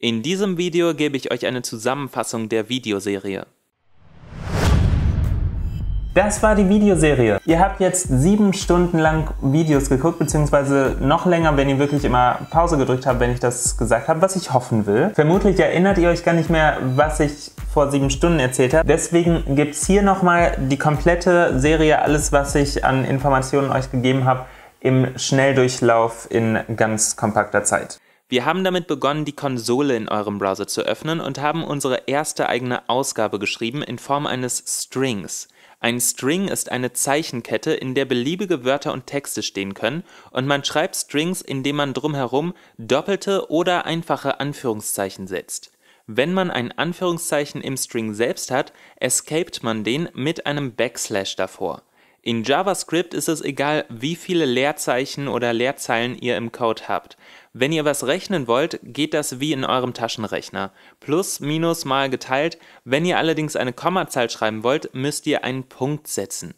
In diesem Video gebe ich euch eine Zusammenfassung der Videoserie. Das war die Videoserie. Ihr habt jetzt sieben Stunden lang Videos geguckt, beziehungsweise noch länger, wenn ihr wirklich immer Pause gedrückt habt, wenn ich das gesagt habe, was ich hoffen will. Vermutlich erinnert ihr euch gar nicht mehr, was ich vor sieben Stunden erzählt habe. Deswegen gibt es hier nochmal die komplette Serie, alles, was ich an Informationen euch gegeben habe, im Schnelldurchlauf in ganz kompakter Zeit. Wir haben damit begonnen, die Konsole in eurem Browser zu öffnen und haben unsere erste eigene Ausgabe geschrieben in Form eines Strings. Ein String ist eine Zeichenkette, in der beliebige Wörter und Texte stehen können, und man schreibt Strings, indem man drumherum doppelte oder einfache Anführungszeichen setzt. Wenn man ein Anführungszeichen im String selbst hat, escaped man den mit einem Backslash davor in JavaScript ist es egal, wie viele Leerzeichen oder Leerzeilen ihr im Code habt. Wenn ihr was rechnen wollt, geht das wie in eurem Taschenrechner. Plus, minus, mal geteilt. Wenn ihr allerdings eine Kommazahl schreiben wollt, müsst ihr einen Punkt setzen.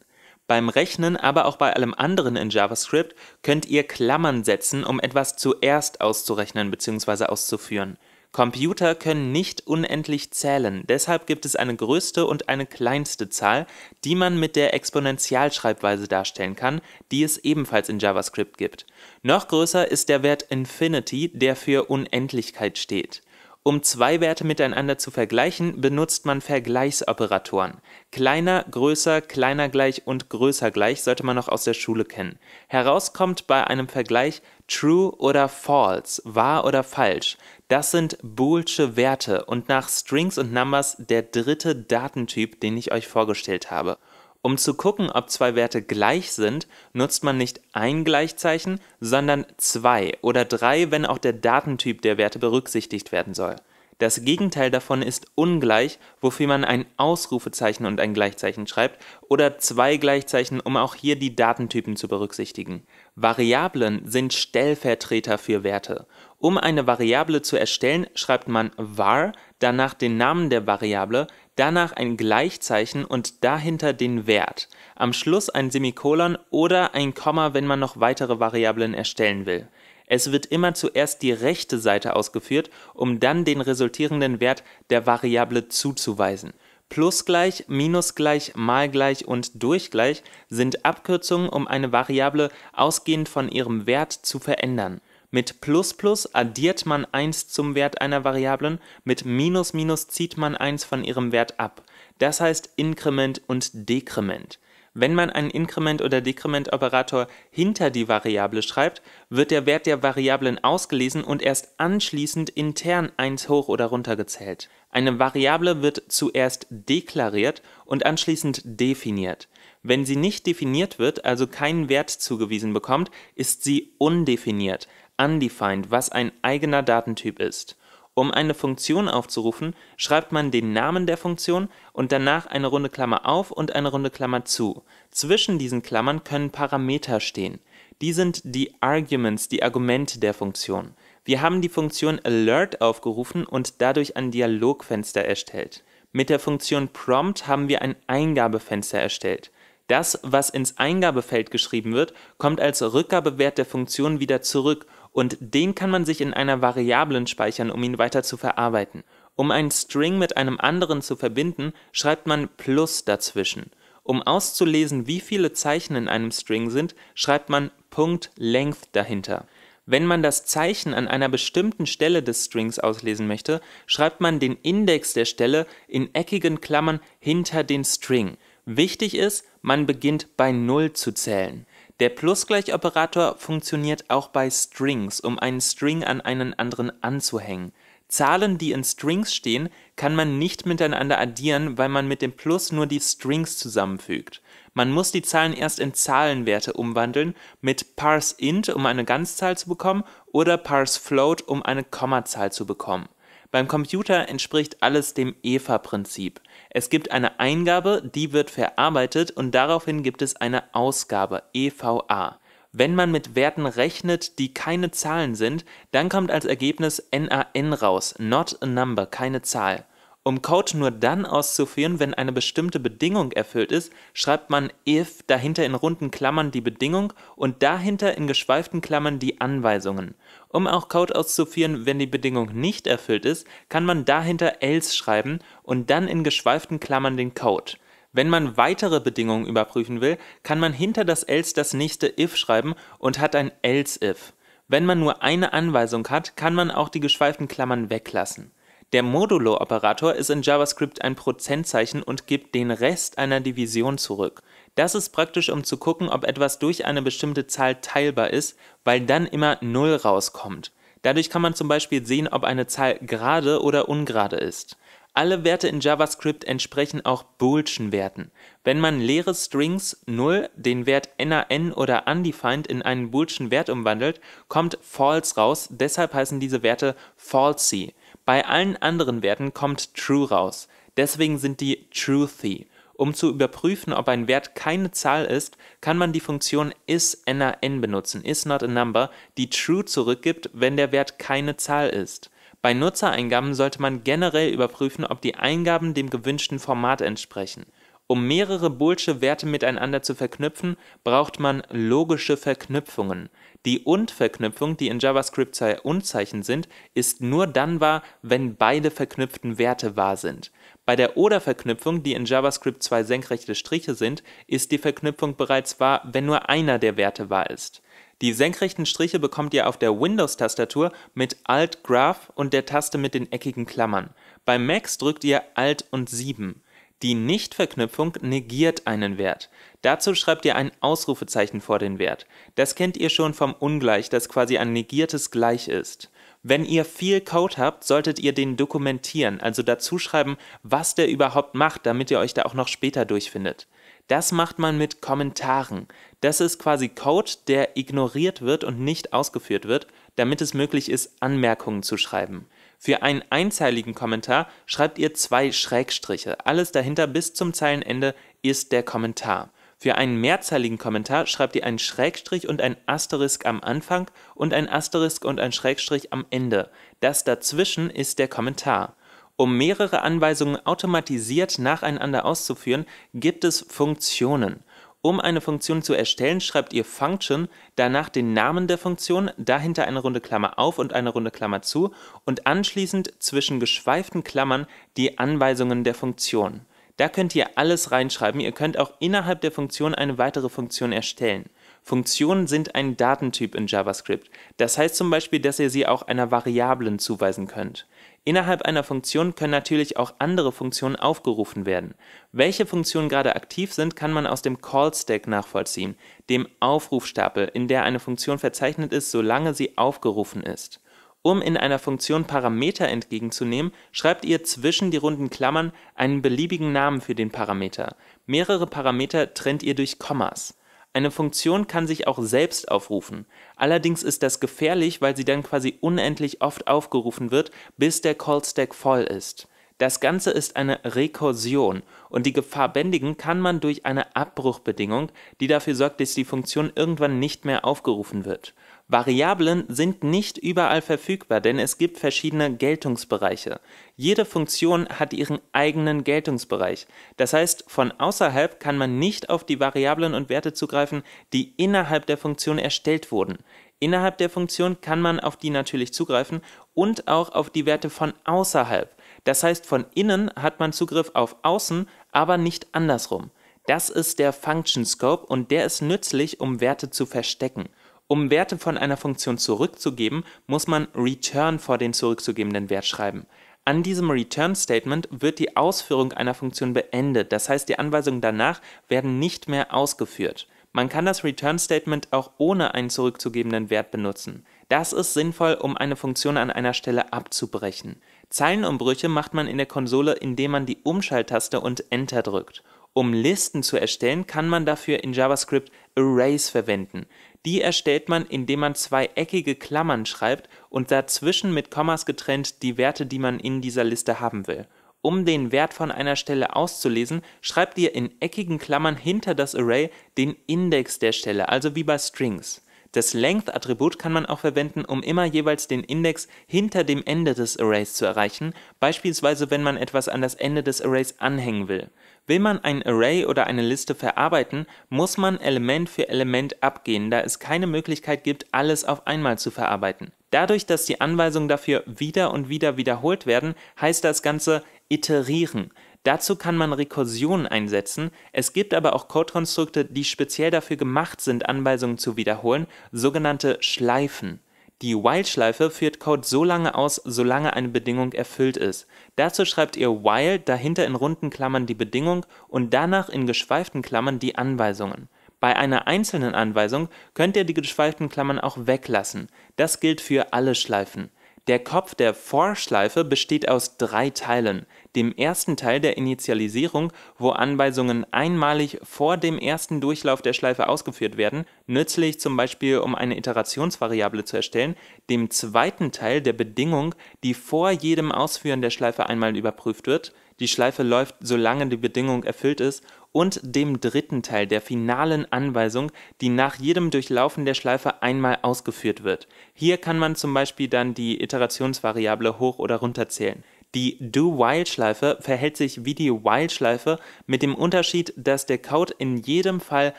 Beim Rechnen, aber auch bei allem anderen in JavaScript, könnt ihr Klammern setzen, um etwas zuerst auszurechnen bzw. auszuführen. Computer können nicht unendlich zählen, deshalb gibt es eine größte und eine kleinste Zahl, die man mit der Exponentialschreibweise darstellen kann, die es ebenfalls in JavaScript gibt. Noch größer ist der Wert Infinity, der für Unendlichkeit steht um zwei Werte miteinander zu vergleichen, benutzt man Vergleichsoperatoren. Kleiner, größer, kleiner gleich und größer gleich sollte man noch aus der Schule kennen. Herauskommt bei einem Vergleich true oder false, wahr oder falsch. Das sind boolsche Werte und nach Strings und Numbers der dritte Datentyp, den ich euch vorgestellt habe. Um zu gucken, ob zwei Werte gleich sind, nutzt man nicht ein Gleichzeichen, sondern zwei oder drei, wenn auch der Datentyp der Werte berücksichtigt werden soll. Das Gegenteil davon ist ungleich, wofür man ein Ausrufezeichen und ein Gleichzeichen schreibt oder zwei Gleichzeichen, um auch hier die Datentypen zu berücksichtigen. Variablen sind Stellvertreter für Werte. Um eine Variable zu erstellen, schreibt man var, danach den Namen der Variable, danach ein Gleichzeichen und dahinter den Wert, am Schluss ein Semikolon oder ein Komma, wenn man noch weitere Variablen erstellen will. Es wird immer zuerst die rechte Seite ausgeführt, um dann den resultierenden Wert der Variable zuzuweisen. Plusgleich, Minusgleich, Malgleich und Durchgleich sind Abkürzungen, um eine Variable ausgehend von ihrem Wert zu verändern mit plus plus addiert man 1 zum Wert einer Variablen, mit minus minus zieht man 1 von ihrem Wert ab. Das heißt Inkrement und Dekrement. Wenn man einen Inkrement- oder Dekrement-Operator hinter die Variable schreibt, wird der Wert der Variablen ausgelesen und erst anschließend intern 1 hoch oder runter gezählt. Eine Variable wird zuerst deklariert und anschließend definiert. Wenn sie nicht definiert wird, also keinen Wert zugewiesen bekommt, ist sie undefiniert undefined, was ein eigener Datentyp ist. Um eine Funktion aufzurufen, schreibt man den Namen der Funktion und danach eine runde Klammer auf und eine runde Klammer zu. Zwischen diesen Klammern können Parameter stehen. Die sind die Arguments, die Argumente der Funktion. Wir haben die Funktion alert aufgerufen und dadurch ein Dialogfenster erstellt. Mit der Funktion prompt haben wir ein Eingabefenster erstellt. Das, was ins Eingabefeld geschrieben wird, kommt als Rückgabewert der Funktion wieder zurück und den kann man sich in einer Variablen speichern, um ihn weiter zu verarbeiten. Um einen String mit einem anderen zu verbinden, schreibt man plus dazwischen. Um auszulesen, wie viele Zeichen in einem String sind, schreibt man Punkt .length dahinter. Wenn man das Zeichen an einer bestimmten Stelle des Strings auslesen möchte, schreibt man den Index der Stelle in eckigen Klammern hinter den String. Wichtig ist, man beginnt bei 0 zu zählen. Der plus operator funktioniert auch bei Strings, um einen String an einen anderen anzuhängen. Zahlen, die in Strings stehen, kann man nicht miteinander addieren, weil man mit dem Plus nur die Strings zusammenfügt. Man muss die Zahlen erst in Zahlenwerte umwandeln, mit parseInt, um eine Ganzzahl zu bekommen, oder parseFloat, um eine Kommazahl zu bekommen. Beim Computer entspricht alles dem EVA-Prinzip es gibt eine Eingabe, die wird verarbeitet und daraufhin gibt es eine Ausgabe, EVA. Wenn man mit Werten rechnet, die keine Zahlen sind, dann kommt als Ergebnis NAN raus, not a number, keine Zahl. Um Code nur dann auszuführen, wenn eine bestimmte Bedingung erfüllt ist, schreibt man if dahinter in runden Klammern die Bedingung und dahinter in geschweiften Klammern die Anweisungen. Um auch Code auszuführen, wenn die Bedingung nicht erfüllt ist, kann man dahinter else schreiben und dann in geschweiften Klammern den Code. Wenn man weitere Bedingungen überprüfen will, kann man hinter das else das nächste if schreiben und hat ein else if. Wenn man nur eine Anweisung hat, kann man auch die geschweiften Klammern weglassen. Der Modulo-Operator ist in JavaScript ein Prozentzeichen und gibt den Rest einer Division zurück. Das ist praktisch, um zu gucken, ob etwas durch eine bestimmte Zahl teilbar ist, weil dann immer 0 rauskommt. Dadurch kann man zum Beispiel sehen, ob eine Zahl gerade oder ungerade ist. Alle Werte in JavaScript entsprechen auch boolschen Werten. Wenn man leere Strings 0, den Wert nan oder undefined in einen boolschen Wert umwandelt, kommt false raus, deshalb heißen diese Werte falsy. Bei allen anderen Werten kommt true raus, deswegen sind die truthy. Um zu überprüfen, ob ein Wert keine Zahl ist, kann man die Funktion isNaN benutzen, isNotANumber, die true zurückgibt, wenn der Wert keine Zahl ist. Bei Nutzereingaben sollte man generell überprüfen, ob die Eingaben dem gewünschten Format entsprechen. Um mehrere boolsche Werte miteinander zu verknüpfen, braucht man logische Verknüpfungen. Die UND-Verknüpfung, die in JavaScript zwei UND-Zeichen sind, ist nur dann wahr, wenn beide verknüpften Werte wahr sind. Bei der Oder-Verknüpfung, die in JavaScript zwei senkrechte Striche sind, ist die Verknüpfung bereits wahr, wenn nur einer der Werte wahr ist. Die senkrechten Striche bekommt ihr auf der Windows-Tastatur mit Alt Graph und der Taste mit den eckigen Klammern. Bei Macs drückt ihr Alt und 7. Die Nicht-Verknüpfung negiert einen Wert. Dazu schreibt ihr ein Ausrufezeichen vor den Wert. Das kennt ihr schon vom Ungleich, das quasi ein negiertes Gleich ist. Wenn ihr viel Code habt, solltet ihr den dokumentieren, also dazu schreiben, was der überhaupt macht, damit ihr euch da auch noch später durchfindet. Das macht man mit Kommentaren. Das ist quasi Code, der ignoriert wird und nicht ausgeführt wird, damit es möglich ist, Anmerkungen zu schreiben. Für einen einzeiligen Kommentar schreibt ihr zwei Schrägstriche. Alles dahinter bis zum Zeilenende ist der Kommentar. Für einen mehrzeiligen Kommentar schreibt ihr einen Schrägstrich und ein Asterisk am Anfang und ein Asterisk und ein Schrägstrich am Ende. Das dazwischen ist der Kommentar. Um mehrere Anweisungen automatisiert nacheinander auszuführen, gibt es Funktionen. Um eine Funktion zu erstellen, schreibt ihr Function, danach den Namen der Funktion, dahinter eine runde Klammer auf und eine runde Klammer zu und anschließend zwischen geschweiften Klammern die Anweisungen der Funktion. Da könnt ihr alles reinschreiben. Ihr könnt auch innerhalb der Funktion eine weitere Funktion erstellen. Funktionen sind ein Datentyp in JavaScript. Das heißt zum Beispiel, dass ihr sie auch einer Variablen zuweisen könnt. Innerhalb einer Funktion können natürlich auch andere Funktionen aufgerufen werden. Welche Funktionen gerade aktiv sind, kann man aus dem Callstack nachvollziehen, dem Aufrufstapel, in der eine Funktion verzeichnet ist, solange sie aufgerufen ist. Um in einer Funktion Parameter entgegenzunehmen, schreibt ihr zwischen die runden Klammern einen beliebigen Namen für den Parameter. Mehrere Parameter trennt ihr durch Kommas. Eine Funktion kann sich auch selbst aufrufen. Allerdings ist das gefährlich, weil sie dann quasi unendlich oft aufgerufen wird, bis der Callstack voll ist. Das Ganze ist eine Rekursion und die Gefahr bändigen kann man durch eine Abbruchbedingung, die dafür sorgt, dass die Funktion irgendwann nicht mehr aufgerufen wird. Variablen sind nicht überall verfügbar, denn es gibt verschiedene Geltungsbereiche. Jede Funktion hat ihren eigenen Geltungsbereich. Das heißt, von außerhalb kann man nicht auf die Variablen und Werte zugreifen, die innerhalb der Funktion erstellt wurden. Innerhalb der Funktion kann man auf die natürlich zugreifen und auch auf die Werte von außerhalb. Das heißt, von innen hat man Zugriff auf außen, aber nicht andersrum. Das ist der Function Scope und der ist nützlich, um Werte zu verstecken. Um Werte von einer Funktion zurückzugeben, muss man return vor den zurückzugebenden Wert schreiben. An diesem Return-Statement wird die Ausführung einer Funktion beendet, das heißt die Anweisungen danach werden nicht mehr ausgeführt. Man kann das Return-Statement auch ohne einen zurückzugebenden Wert benutzen. Das ist sinnvoll, um eine Funktion an einer Stelle abzubrechen. Zeilenumbrüche macht man in der Konsole, indem man die Umschalttaste und Enter drückt. Um Listen zu erstellen, kann man dafür in JavaScript Arrays verwenden. Die erstellt man, indem man zwei eckige Klammern schreibt und dazwischen mit Kommas getrennt die Werte, die man in dieser Liste haben will. Um den Wert von einer Stelle auszulesen, schreibt ihr in eckigen Klammern hinter das Array den Index der Stelle, also wie bei Strings. Das Length-Attribut kann man auch verwenden, um immer jeweils den Index hinter dem Ende des Arrays zu erreichen, beispielsweise wenn man etwas an das Ende des Arrays anhängen will. Will man ein Array oder eine Liste verarbeiten, muss man Element für Element abgehen, da es keine Möglichkeit gibt, alles auf einmal zu verarbeiten. Dadurch, dass die Anweisungen dafür wieder und wieder wiederholt werden, heißt das Ganze iterieren. Dazu kann man Rekursionen einsetzen. Es gibt aber auch Code-Konstrukte, die speziell dafür gemacht sind, Anweisungen zu wiederholen, sogenannte Schleifen. Die while-Schleife führt Code so lange aus, solange eine Bedingung erfüllt ist. Dazu schreibt ihr while, dahinter in runden Klammern die Bedingung und danach in geschweiften Klammern die Anweisungen. Bei einer einzelnen Anweisung könnt ihr die geschweiften Klammern auch weglassen. Das gilt für alle Schleifen. Der Kopf der for-Schleife besteht aus drei Teilen dem ersten Teil der Initialisierung, wo Anweisungen einmalig vor dem ersten Durchlauf der Schleife ausgeführt werden, nützlich zum Beispiel um eine Iterationsvariable zu erstellen, dem zweiten Teil der Bedingung, die vor jedem Ausführen der Schleife einmal überprüft wird (die Schleife läuft solange die Bedingung erfüllt ist) und dem dritten Teil der finalen Anweisung, die nach jedem Durchlaufen der Schleife einmal ausgeführt wird. Hier kann man zum Beispiel dann die Iterationsvariable hoch oder runterzählen die Do-While-Schleife verhält sich wie die While-Schleife mit dem Unterschied, dass der Code in jedem Fall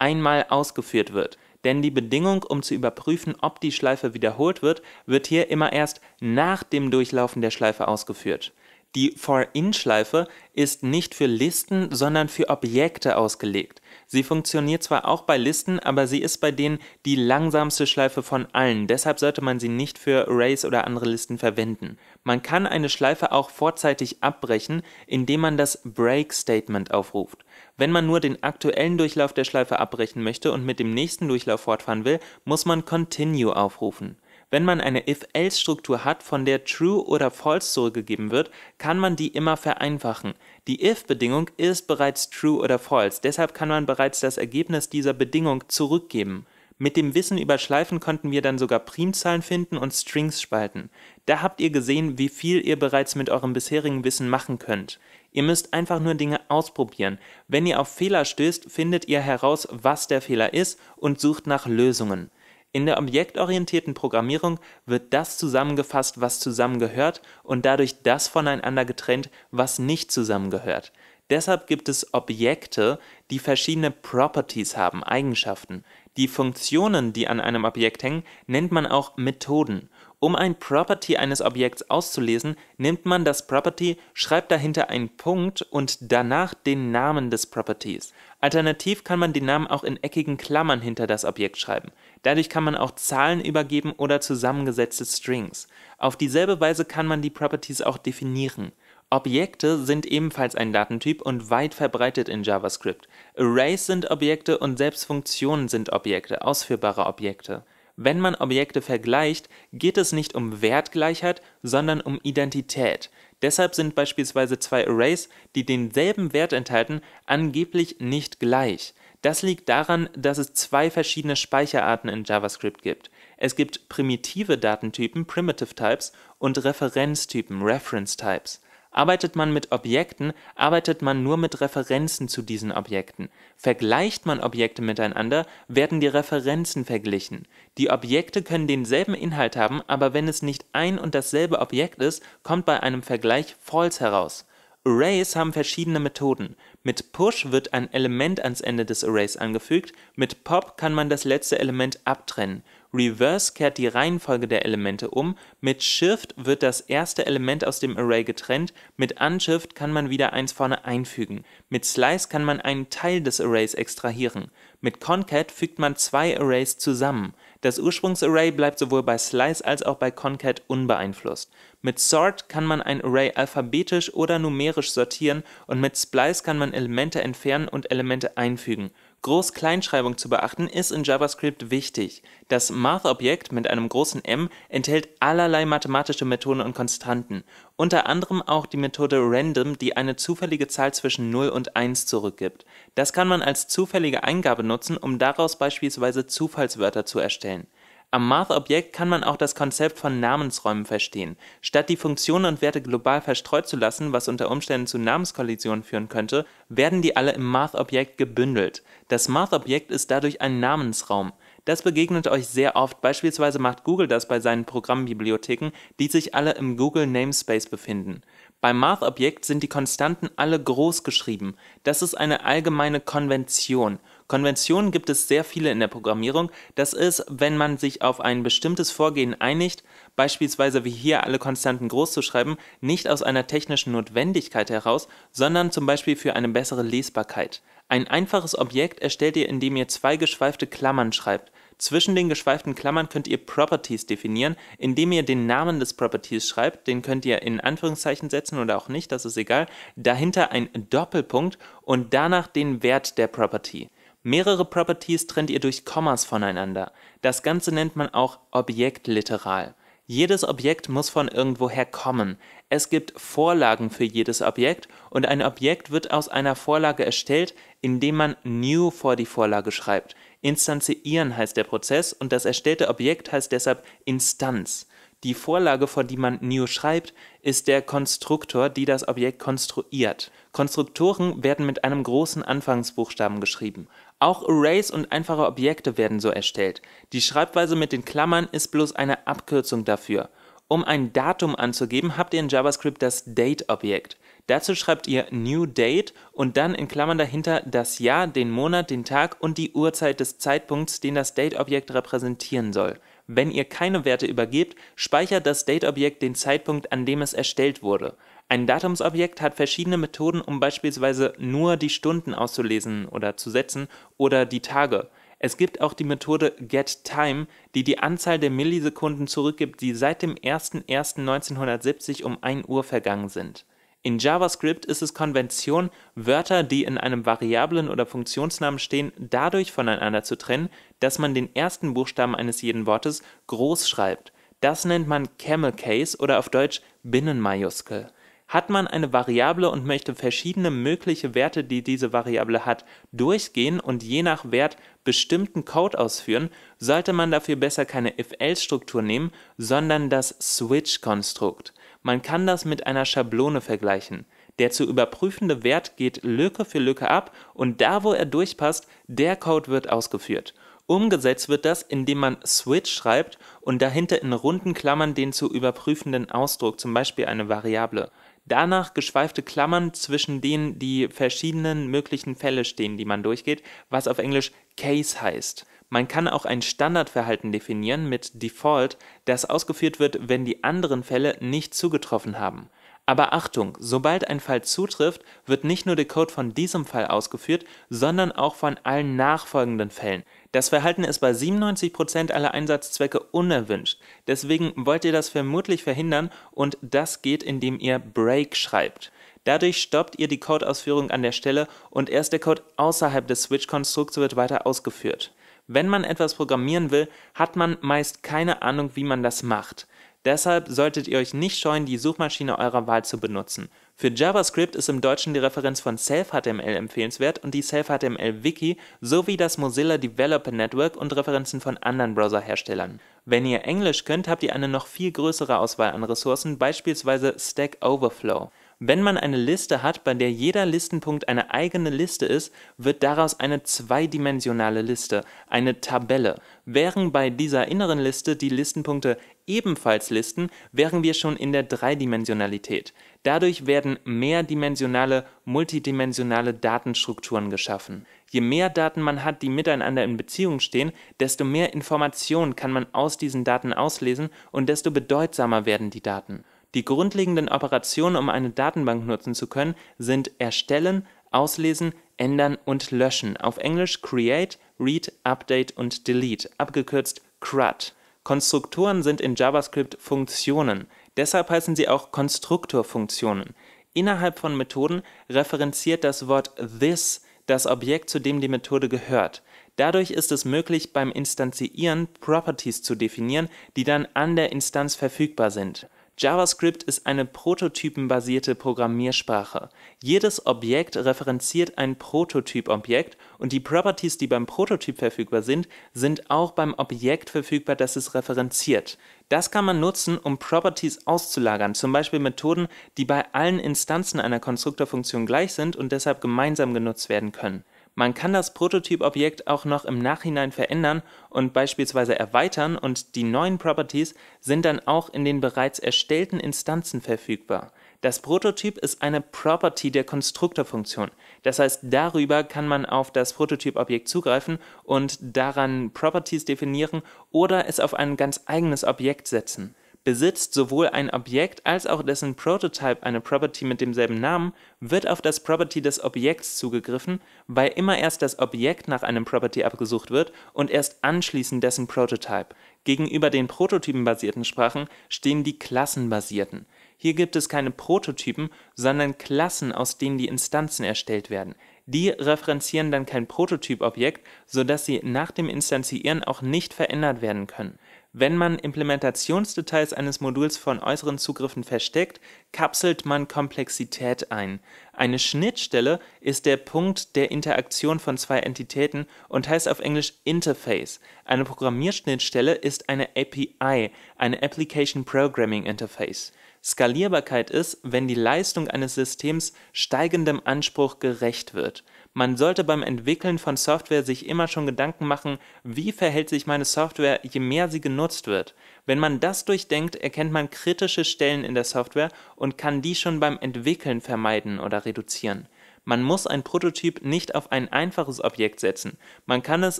einmal ausgeführt wird. Denn die Bedingung, um zu überprüfen, ob die Schleife wiederholt wird, wird hier immer erst nach dem Durchlaufen der Schleife ausgeführt. Die For-In-Schleife ist nicht für Listen, sondern für Objekte ausgelegt. Sie funktioniert zwar auch bei Listen, aber sie ist bei denen die langsamste Schleife von allen. Deshalb sollte man sie nicht für Arrays oder andere Listen verwenden. Man kann eine Schleife auch vorzeitig abbrechen, indem man das Break Statement aufruft. Wenn man nur den aktuellen Durchlauf der Schleife abbrechen möchte und mit dem nächsten Durchlauf fortfahren will, muss man Continue aufrufen. Wenn man eine If-Else-Struktur hat, von der True oder False zurückgegeben wird, kann man die immer vereinfachen. Die If-Bedingung ist bereits True oder False, deshalb kann man bereits das Ergebnis dieser Bedingung zurückgeben. Mit dem Wissen über Schleifen konnten wir dann sogar Primzahlen finden und Strings spalten. Da habt ihr gesehen, wie viel ihr bereits mit eurem bisherigen Wissen machen könnt. Ihr müsst einfach nur Dinge ausprobieren. Wenn ihr auf Fehler stößt, findet ihr heraus, was der Fehler ist und sucht nach Lösungen. In der objektorientierten Programmierung wird das zusammengefasst, was zusammengehört und dadurch das voneinander getrennt, was nicht zusammengehört. Deshalb gibt es Objekte, die verschiedene Properties haben, Eigenschaften. Die Funktionen, die an einem Objekt hängen, nennt man auch Methoden. Um ein Property eines Objekts auszulesen, nimmt man das Property, schreibt dahinter einen Punkt und danach den Namen des Properties. Alternativ kann man den Namen auch in eckigen Klammern hinter das Objekt schreiben. Dadurch kann man auch Zahlen übergeben oder zusammengesetzte Strings. Auf dieselbe Weise kann man die Properties auch definieren. Objekte sind ebenfalls ein Datentyp und weit verbreitet in JavaScript. Arrays sind Objekte und selbst Funktionen sind Objekte, ausführbare Objekte. Wenn man Objekte vergleicht, geht es nicht um Wertgleichheit, sondern um Identität. Deshalb sind beispielsweise zwei Arrays, die denselben Wert enthalten, angeblich nicht gleich. Das liegt daran, dass es zwei verschiedene Speicherarten in JavaScript gibt. Es gibt primitive Datentypen (primitive types) und Referenztypen (reference types). Arbeitet man mit Objekten, arbeitet man nur mit Referenzen zu diesen Objekten. Vergleicht man Objekte miteinander, werden die Referenzen verglichen. Die Objekte können denselben Inhalt haben, aber wenn es nicht ein und dasselbe Objekt ist, kommt bei einem Vergleich false heraus. Arrays haben verschiedene Methoden. Mit Push wird ein Element ans Ende des Arrays angefügt, mit Pop kann man das letzte Element abtrennen. Reverse kehrt die Reihenfolge der Elemente um, mit Shift wird das erste Element aus dem Array getrennt, mit Unshift kann man wieder eins vorne einfügen, mit Slice kann man einen Teil des Arrays extrahieren, mit Concat fügt man zwei Arrays zusammen. Das Ursprungsarray bleibt sowohl bei Slice als auch bei Concat unbeeinflusst. Mit Sort kann man ein Array alphabetisch oder numerisch sortieren und mit Splice kann man Elemente entfernen und Elemente einfügen – Groß-Kleinschreibung zu beachten, ist in JavaScript wichtig. Das Math-Objekt mit einem großen M enthält allerlei mathematische Methoden und Konstanten, unter anderem auch die Methode random, die eine zufällige Zahl zwischen 0 und 1 zurückgibt. Das kann man als zufällige Eingabe nutzen, um daraus beispielsweise Zufallswörter zu erstellen am Math-Objekt kann man auch das Konzept von Namensräumen verstehen. Statt die Funktionen und Werte global verstreut zu lassen, was unter Umständen zu Namenskollisionen führen könnte, werden die alle im Math-Objekt gebündelt. Das Math-Objekt ist dadurch ein Namensraum. Das begegnet euch sehr oft. Beispielsweise macht Google das bei seinen Programmbibliotheken, die sich alle im Google Namespace befinden. Beim Math-Objekt sind die Konstanten alle groß geschrieben. Das ist eine allgemeine Konvention. Konventionen gibt es sehr viele in der Programmierung. Das ist, wenn man sich auf ein bestimmtes Vorgehen einigt, beispielsweise wie hier alle Konstanten groß zu schreiben, nicht aus einer technischen Notwendigkeit heraus, sondern zum Beispiel für eine bessere Lesbarkeit. Ein einfaches Objekt erstellt ihr, indem ihr zwei geschweifte Klammern schreibt. Zwischen den geschweiften Klammern könnt ihr Properties definieren, indem ihr den Namen des Properties schreibt, den könnt ihr in Anführungszeichen setzen oder auch nicht, das ist egal, dahinter ein Doppelpunkt und danach den Wert der Property. Mehrere Properties trennt ihr durch Kommas voneinander. Das Ganze nennt man auch Objektliteral. Jedes Objekt muss von irgendwoher kommen. Es gibt Vorlagen für jedes Objekt und ein Objekt wird aus einer Vorlage erstellt, indem man new vor die Vorlage schreibt. Instanziieren heißt der Prozess und das erstellte Objekt heißt deshalb Instanz. Die Vorlage, vor die man new schreibt, ist der Konstruktor, die das Objekt konstruiert. Konstruktoren werden mit einem großen Anfangsbuchstaben geschrieben. Auch Arrays und einfache Objekte werden so erstellt. Die Schreibweise mit den Klammern ist bloß eine Abkürzung dafür. Um ein Datum anzugeben, habt ihr in JavaScript das Date-Objekt. Dazu schreibt ihr New Date und dann in Klammern dahinter das Jahr, den Monat, den Tag und die Uhrzeit des Zeitpunkts, den das Date-Objekt repräsentieren soll. Wenn ihr keine Werte übergebt, speichert das Date-Objekt den Zeitpunkt, an dem es erstellt wurde. Ein Datumsobjekt hat verschiedene Methoden, um beispielsweise nur die Stunden auszulesen oder zu setzen oder die Tage. Es gibt auch die Methode getTime, die die Anzahl der Millisekunden zurückgibt, die seit dem 01.01.1970 um 1 Uhr vergangen sind. In JavaScript ist es Konvention, Wörter, die in einem Variablen oder Funktionsnamen stehen, dadurch voneinander zu trennen, dass man den ersten Buchstaben eines jeden Wortes groß schreibt. Das nennt man Camel Case oder auf Deutsch Binnenmajuskel. Hat man eine Variable und möchte verschiedene mögliche Werte, die diese Variable hat, durchgehen und je nach Wert bestimmten Code ausführen, sollte man dafür besser keine if-else-Struktur nehmen, sondern das Switch-Konstrukt. Man kann das mit einer Schablone vergleichen. Der zu überprüfende Wert geht Lücke für Lücke ab und da, wo er durchpasst, der Code wird ausgeführt. Umgesetzt wird das, indem man Switch schreibt und dahinter in runden Klammern den zu überprüfenden Ausdruck, zum Beispiel eine Variable danach geschweifte Klammern, zwischen denen die verschiedenen möglichen Fälle stehen, die man durchgeht, was auf Englisch Case heißt. Man kann auch ein Standardverhalten definieren mit Default, das ausgeführt wird, wenn die anderen Fälle nicht zugetroffen haben. Aber Achtung, sobald ein Fall zutrifft, wird nicht nur der Code von diesem Fall ausgeführt, sondern auch von allen nachfolgenden Fällen. Das Verhalten ist bei 97% aller Einsatzzwecke unerwünscht. Deswegen wollt ihr das vermutlich verhindern und das geht, indem ihr Break schreibt. Dadurch stoppt ihr die Codeausführung an der Stelle und erst der Code außerhalb des Switch-Konstrukts wird weiter ausgeführt. Wenn man etwas programmieren will, hat man meist keine Ahnung, wie man das macht. Deshalb solltet ihr euch nicht scheuen, die Suchmaschine eurer Wahl zu benutzen. Für JavaScript ist im Deutschen die Referenz von self-html empfehlenswert und die self-html-Wiki sowie das Mozilla Developer Network und Referenzen von anderen Browserherstellern. Wenn ihr Englisch könnt, habt ihr eine noch viel größere Auswahl an Ressourcen, beispielsweise Stack Overflow. Wenn man eine Liste hat, bei der jeder Listenpunkt eine eigene Liste ist, wird daraus eine zweidimensionale Liste, eine Tabelle. Wären bei dieser inneren Liste die Listenpunkte ebenfalls Listen, wären wir schon in der Dreidimensionalität. Dadurch werden mehrdimensionale, multidimensionale Datenstrukturen geschaffen. Je mehr Daten man hat, die miteinander in Beziehung stehen, desto mehr Informationen kann man aus diesen Daten auslesen und desto bedeutsamer werden die Daten. Die grundlegenden Operationen, um eine Datenbank nutzen zu können, sind Erstellen, Auslesen, Ändern und Löschen. Auf Englisch Create, Read, Update und Delete, abgekürzt CRUD. Konstruktoren sind in JavaScript Funktionen. Deshalb heißen sie auch Konstruktorfunktionen. Innerhalb von Methoden referenziert das Wort this das Objekt, zu dem die Methode gehört. Dadurch ist es möglich, beim Instanziieren Properties zu definieren, die dann an der Instanz verfügbar sind. JavaScript ist eine prototypenbasierte Programmiersprache. Jedes Objekt referenziert ein Prototypobjekt und die Properties, die beim Prototyp verfügbar sind, sind auch beim Objekt verfügbar, das es referenziert. Das kann man nutzen, um Properties auszulagern, zum Beispiel Methoden, die bei allen Instanzen einer Konstruktorfunktion gleich sind und deshalb gemeinsam genutzt werden können. Man kann das Prototypobjekt auch noch im Nachhinein verändern und beispielsweise erweitern und die neuen Properties sind dann auch in den bereits erstellten Instanzen verfügbar. Das Prototyp ist eine Property der Konstruktorfunktion. Das heißt, darüber kann man auf das Prototyp-Objekt zugreifen und daran Properties definieren oder es auf ein ganz eigenes Objekt setzen. Besitzt sowohl ein Objekt als auch dessen Prototype eine Property mit demselben Namen, wird auf das Property des Objekts zugegriffen, weil immer erst das Objekt nach einem Property abgesucht wird und erst anschließend dessen Prototype. Gegenüber den prototypenbasierten Sprachen stehen die klassenbasierten. Hier gibt es keine Prototypen, sondern Klassen, aus denen die Instanzen erstellt werden. Die referenzieren dann kein Prototypobjekt, sodass sie nach dem Instanzieren auch nicht verändert werden können. Wenn man Implementationsdetails eines Moduls von äußeren Zugriffen versteckt, kapselt man Komplexität ein. Eine Schnittstelle ist der Punkt der Interaktion von zwei Entitäten und heißt auf Englisch Interface. Eine Programmierschnittstelle ist eine API, eine Application Programming Interface. Skalierbarkeit ist, wenn die Leistung eines Systems steigendem Anspruch gerecht wird. Man sollte beim Entwickeln von Software sich immer schon Gedanken machen, wie verhält sich meine Software, je mehr sie genutzt wird. Wenn man das durchdenkt, erkennt man kritische Stellen in der Software und kann die schon beim Entwickeln vermeiden oder reduzieren. Man muss ein Prototyp nicht auf ein einfaches Objekt setzen, man kann es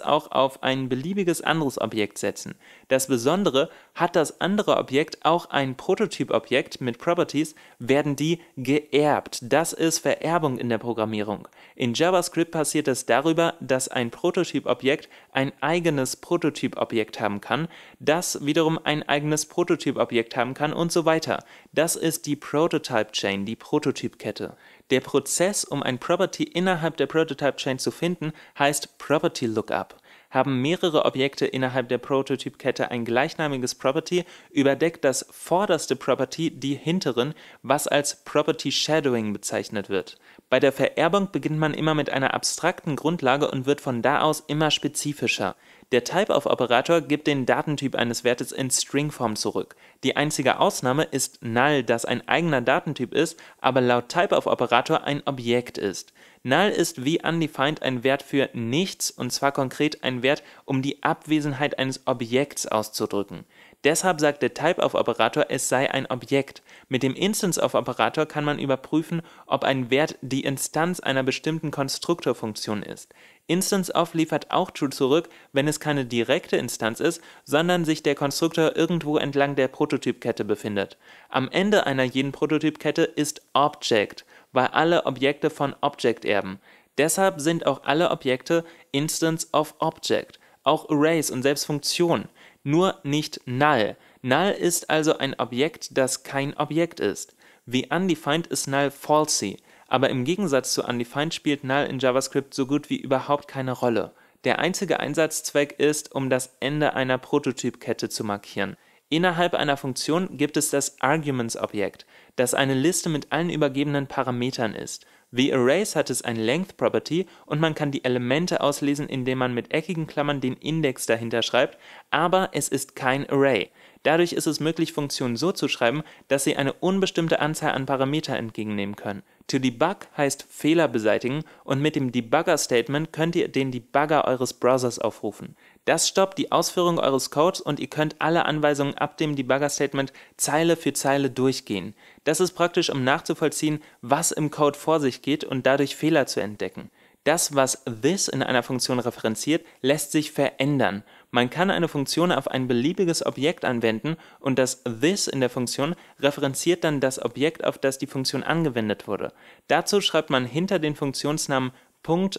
auch auf ein beliebiges anderes Objekt setzen. Das Besondere, hat das andere Objekt auch ein Prototyp-Objekt mit Properties, werden die geerbt. Das ist Vererbung in der Programmierung. In JavaScript passiert es darüber, dass ein Prototyp-Objekt ein eigenes Prototyp-Objekt haben kann, das wiederum ein eigenes Prototyp-Objekt haben kann und so weiter. Das ist die Prototype Chain, die Prototypkette. Der Prozess, um ein Property innerhalb der Prototype Chain zu finden, heißt Property Lookup. Haben mehrere Objekte innerhalb der Prototypkette ein gleichnamiges Property, überdeckt das vorderste Property die hinteren, was als Property Shadowing bezeichnet wird bei der Vererbung beginnt man immer mit einer abstrakten Grundlage und wird von da aus immer spezifischer. Der type of operator gibt den Datentyp eines Wertes in Stringform zurück. Die einzige Ausnahme ist null, das ein eigener Datentyp ist, aber laut type of operator ein Objekt ist. Null ist wie undefined ein Wert für nichts und zwar konkret ein Wert, um die Abwesenheit eines Objekts auszudrücken. Deshalb sagt der Type-of-Operator, es sei ein Objekt. Mit dem Instance-of-Operator kann man überprüfen, ob ein Wert die Instanz einer bestimmten Konstruktorfunktion ist. Instance-of liefert auch True zurück, wenn es keine direkte Instanz ist, sondern sich der Konstruktor irgendwo entlang der Prototypkette befindet. Am Ende einer jeden Prototypkette ist Object, weil alle Objekte von Object erben. Deshalb sind auch alle Objekte Instance of Object, auch Arrays und selbst Funktionen nur nicht null. Null ist also ein Objekt, das kein Objekt ist. Wie undefined ist null falsy, aber im Gegensatz zu undefined spielt null in JavaScript so gut wie überhaupt keine Rolle. Der einzige Einsatzzweck ist, um das Ende einer Prototypkette zu markieren. Innerhalb einer Funktion gibt es das Arguments-Objekt, das eine Liste mit allen übergebenen Parametern ist. Wie Arrays hat es ein Length Property und man kann die Elemente auslesen, indem man mit eckigen Klammern den Index dahinter schreibt, aber es ist kein Array. Dadurch ist es möglich, Funktionen so zu schreiben, dass sie eine unbestimmte Anzahl an Parameter entgegennehmen können. To debug heißt Fehler beseitigen und mit dem Debugger Statement könnt ihr den Debugger eures Browsers aufrufen. Das stoppt die Ausführung eures Codes und ihr könnt alle Anweisungen ab dem Debugger-Statement Zeile für Zeile durchgehen. Das ist praktisch, um nachzuvollziehen, was im Code vor sich geht und dadurch Fehler zu entdecken. Das, was this in einer Funktion referenziert, lässt sich verändern. Man kann eine Funktion auf ein beliebiges Objekt anwenden und das this in der Funktion referenziert dann das Objekt, auf das die Funktion angewendet wurde. Dazu schreibt man hinter den Funktionsnamen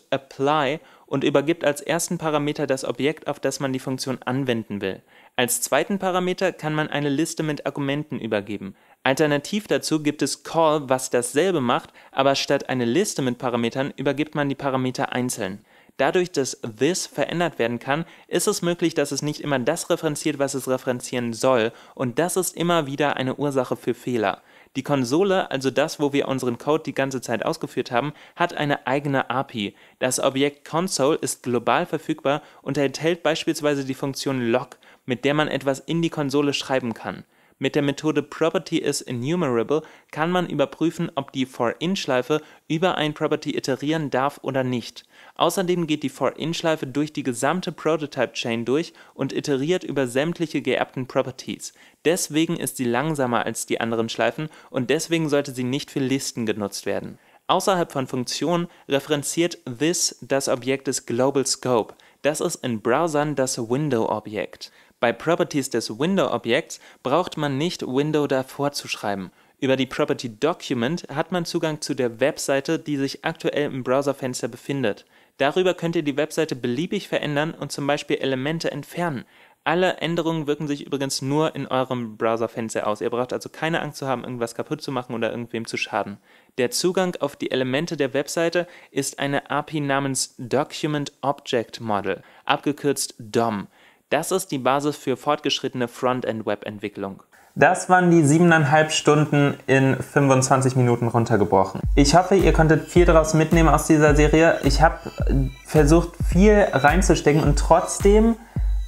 .apply und übergibt als ersten Parameter das Objekt, auf das man die Funktion anwenden will. Als zweiten Parameter kann man eine Liste mit Argumenten übergeben. Alternativ dazu gibt es call, was dasselbe macht, aber statt eine Liste mit Parametern übergibt man die Parameter einzeln. Dadurch, dass this verändert werden kann, ist es möglich, dass es nicht immer das referenziert, was es referenzieren soll, und das ist immer wieder eine Ursache für Fehler. Die Konsole, also das, wo wir unseren Code die ganze Zeit ausgeführt haben, hat eine eigene API. Das Objekt Console ist global verfügbar und enthält beispielsweise die Funktion log, mit der man etwas in die Konsole schreiben kann mit der Methode Property is enumerable kann man überprüfen, ob die For-in-Schleife über ein Property iterieren darf oder nicht. Außerdem geht die For-in-Schleife durch die gesamte Prototype-Chain durch und iteriert über sämtliche geerbten Properties. Deswegen ist sie langsamer als die anderen Schleifen und deswegen sollte sie nicht für Listen genutzt werden. Außerhalb von Funktionen referenziert this das Objekt des Global Scope. Das ist in Browsern das Window-Objekt. Bei Properties des Window-Objekts braucht man nicht Window davor zu schreiben. Über die Property Document hat man Zugang zu der Webseite, die sich aktuell im Browserfenster befindet. Darüber könnt ihr die Webseite beliebig verändern und zum Beispiel Elemente entfernen. Alle Änderungen wirken sich übrigens nur in eurem Browserfenster aus. Ihr braucht also keine Angst zu haben, irgendwas kaputt zu machen oder irgendwem zu schaden. Der Zugang auf die Elemente der Webseite ist eine API namens Document Object Model, abgekürzt DOM. Das ist die Basis für fortgeschrittene Frontend-Web-Entwicklung. Das waren die siebeneinhalb Stunden in 25 Minuten runtergebrochen. Ich hoffe, ihr konntet viel daraus mitnehmen aus dieser Serie. Ich habe äh, versucht, viel reinzustecken und trotzdem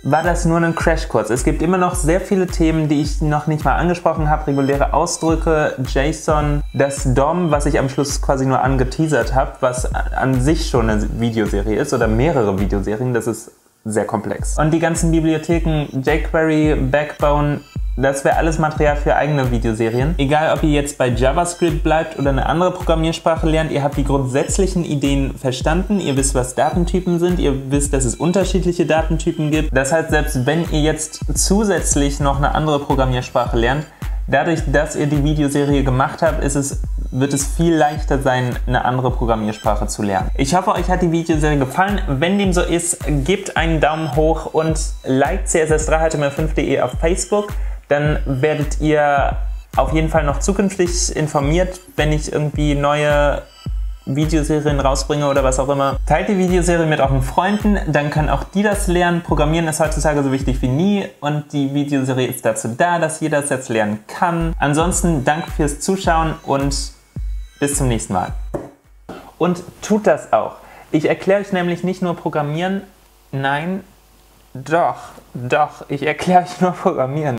war das nur ein Crashkurs. Es gibt immer noch sehr viele Themen, die ich noch nicht mal angesprochen habe. Reguläre Ausdrücke, JSON, das DOM, was ich am Schluss quasi nur angeteasert habe, was an sich schon eine Videoserie ist oder mehrere Videoserien. Das ist sehr komplex. Und die ganzen Bibliotheken jQuery, Backbone, das wäre alles Material für eigene Videoserien. Egal, ob ihr jetzt bei JavaScript bleibt oder eine andere Programmiersprache lernt, ihr habt die grundsätzlichen Ideen verstanden, ihr wisst, was Datentypen sind, ihr wisst, dass es unterschiedliche Datentypen gibt. Das heißt, selbst wenn ihr jetzt zusätzlich noch eine andere Programmiersprache lernt, Dadurch, dass ihr die Videoserie gemacht habt, ist es wird es viel leichter sein, eine andere Programmiersprache zu lernen. Ich hoffe, euch hat die Videoserie gefallen. Wenn dem so ist, gebt einen Daumen hoch und liked css3html5.de auf Facebook. Dann werdet ihr auf jeden Fall noch zukünftig informiert, wenn ich irgendwie neue Videoserien rausbringe oder was auch immer. Teilt die Videoserie mit euren Freunden, dann können auch die das lernen. Programmieren ist heutzutage so wichtig wie nie und die Videoserie ist dazu da, dass jeder das jetzt lernen kann. Ansonsten danke fürs Zuschauen und bis zum nächsten Mal. Und tut das auch. Ich erkläre euch nämlich nicht nur Programmieren, nein, doch, doch, ich erkläre euch nur Programmieren.